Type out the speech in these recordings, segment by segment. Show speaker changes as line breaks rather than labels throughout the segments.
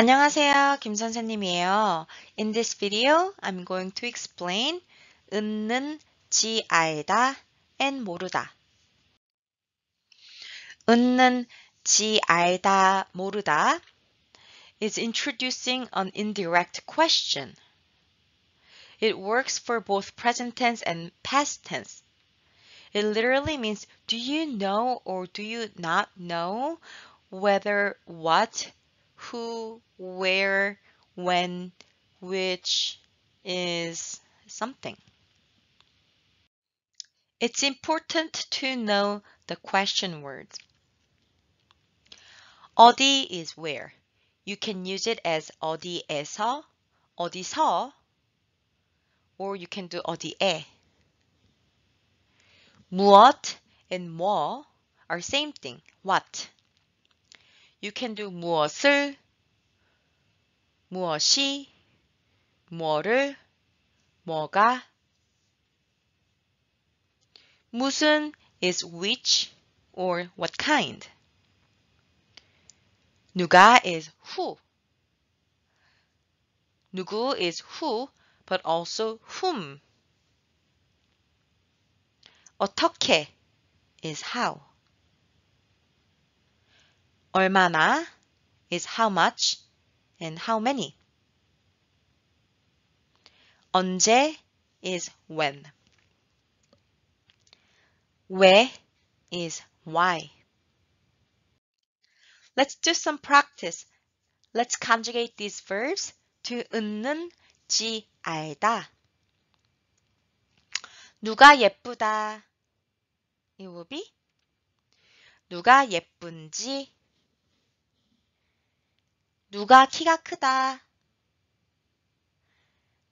안녕하세요. 김 선생님이에요. In this video, I'm going to explain 은는 지 알다 and 모르다. 은는 지 알다 모르다 is introducing an indirect question. It works for both present tense and past tense. It literally means do you know or do you not know whether what who, where, when, which is something. It's important to know the question words. 어디 is where. You can use it as 어디에서, 어디서, or you can do 어디에. 무엇 and 뭐 are same thing. What? You can do 무엇을, 무엇이, 뭐를, 뭐가. 무슨 is which or what kind. 누가 is who. 누구 is who, but also whom. 어떻게 is how. 얼마나 is how much and how many. 언제 is when. 왜 is why. Let's do some practice. Let's conjugate these verbs to 은는 지 알다. 누가 예쁘다. It will be 누가 예쁜지 누가 키가 크다.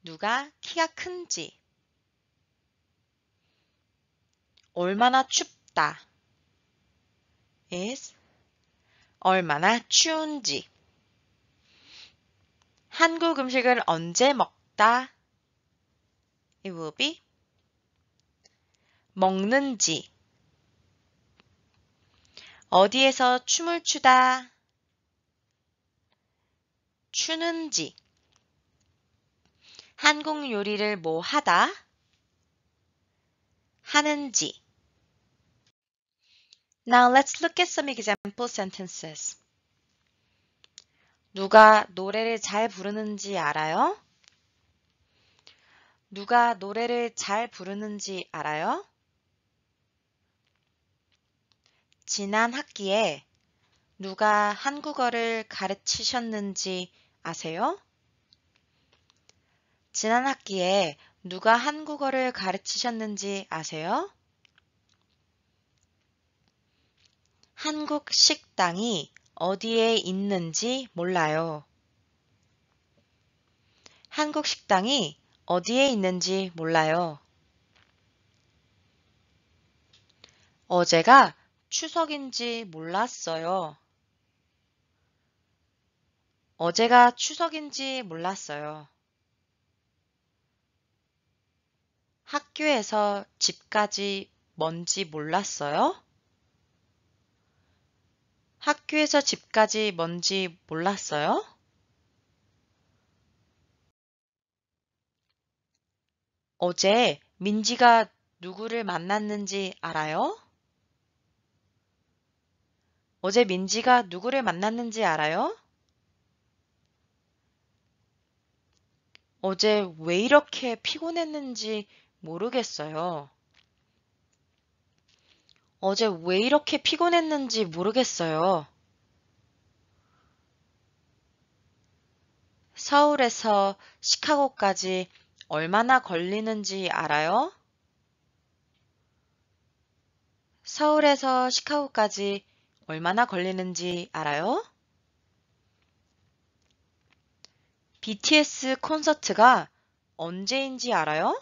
누가 키가 큰지. 얼마나 춥다. is 얼마나 추운지. 한국 음식을 언제 먹다. it will be 먹는지. 어디에서 춤을 추다. 추는지 한국 요리를 뭐 하다 하는지 Now let's look at some example sentences. 누가 노래를 잘 부르는지 알아요? 누가 노래를 잘 부르는지 알아요? 지난 학기에 누가 한국어를 가르치셨는지 아세요? 지난 학기에 누가 한국어를 가르치셨는지 아세요? 한국 식당이 어디에 있는지 몰라요. 한국 식당이 어디에 있는지 몰라요. 어제가 추석인지 몰랐어요. 어제가 추석인지 몰랐어요. 학교에서 집까지 먼지 몰랐어요? 학교에서 집까지 먼지 몰랐어요? 어제 민지가 누구를 만났는지 알아요? 어제 민지가 누구를 만났는지 알아요? 어제 왜 이렇게 피곤했는지 모르겠어요. 어제 왜 이렇게 피곤했는지 모르겠어요. 서울에서 시카고까지 얼마나 걸리는지 알아요? 서울에서 시카고까지 얼마나 걸리는지 알아요? BTS 콘서트가 언제인지 알아요?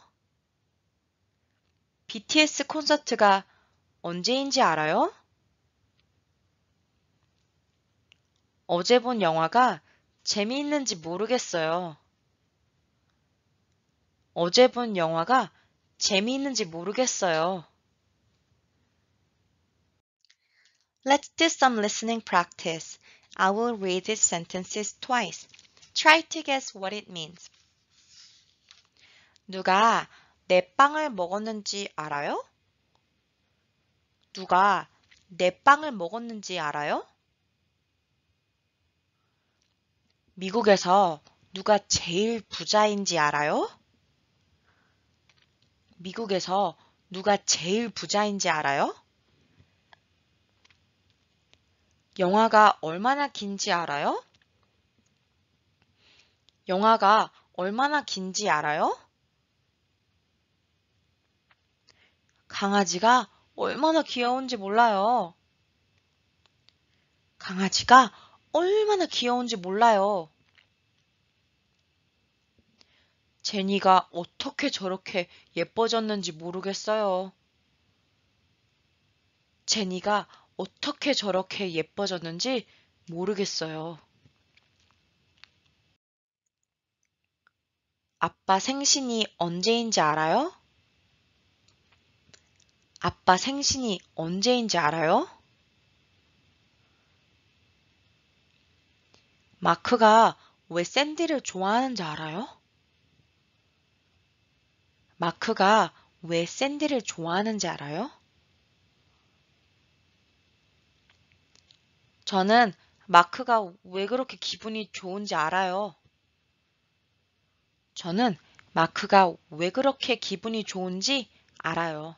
BTS 콘서트가 언제인지 알아요? 어제 본 영화가 재미있는지 모르겠어요. 어제 본 영화가 재미있는지 모르겠어요. Let's do some listening practice. I will read these sentences twice. Try to guess what it means. 누가 내 빵을 먹었는지 알아요? 누가 내 빵을 먹었는지 알아요? 미국에서 누가 제일 부자인지 알아요? 미국에서 누가 제일 부자인지 알아요? 영화가 얼마나 긴지 알아요? 영화가 얼마나 긴지 알아요? 강아지가 얼마나 귀여운지 몰라요. 강아지가 얼마나 귀여운지 몰라요. 제니가 어떻게 저렇게 예뻐졌는지 모르겠어요. 제니가 어떻게 저렇게 예뻐졌는지 모르겠어요. 아빠 생신이 언제인지 알아요? 아빠 생신이 언제인지 알아요? 마크가 왜 샌디를 좋아하는지 알아요? 마크가 왜 샌디를 좋아하는지 알아요? 저는 마크가 왜 그렇게 기분이 좋은지 알아요. 저는 마크가 왜 그렇게 기분이 좋은지 알아요.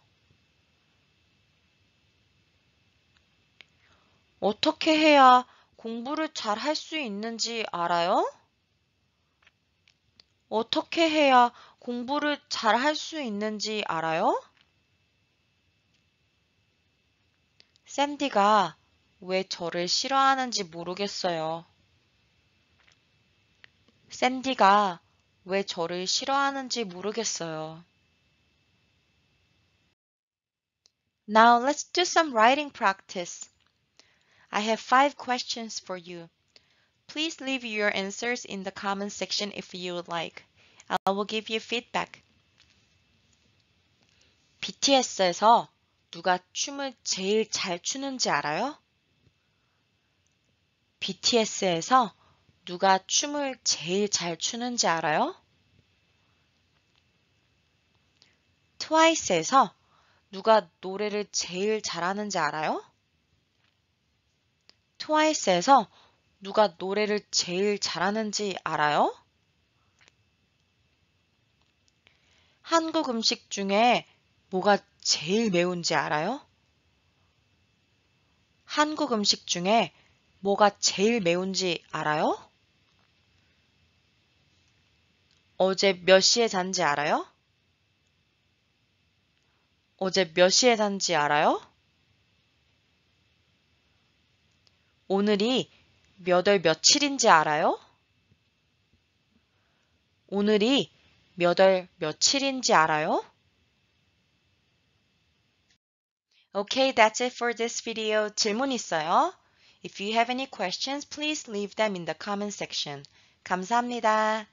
어떻게 해야 공부를 잘 할 수 있는지 알아요? 어떻게 해야 공부를 잘 할 수 있는지 알아요? 샌디가 왜 저를 싫어하는지 모르겠어요. 샌디가 왜 저를 싫어하는지 모르겠어요. Now let's do some writing practice. I have five questions for you. Please leave your answers in the comment section if you would like. I will give you feedback. BTS에서 누가 춤을 제일 잘 추는지 알아요? BTS에서 누가 춤을 제일 잘 추는지 알아요? 트와이스에서 누가 노래를 제일 잘하는지 알아요? 트와이스에서 누가 노래를 제일 잘하는지 알아요? 한국 음식 중에 뭐가 제일 매운지 알아요? 한국 음식 중에 뭐가 제일 매운지 알아요? 어제 몇 시에 잔지 알아요? 어제 몇 시에 잔지 알아요? 오늘이 몇월 며칠인지 알아요? 오늘이 몇월 며칠인지 알아요? Okay, that's it for this video. 질문 있어요? If you have any questions, please leave them in the comment section. 감사합니다.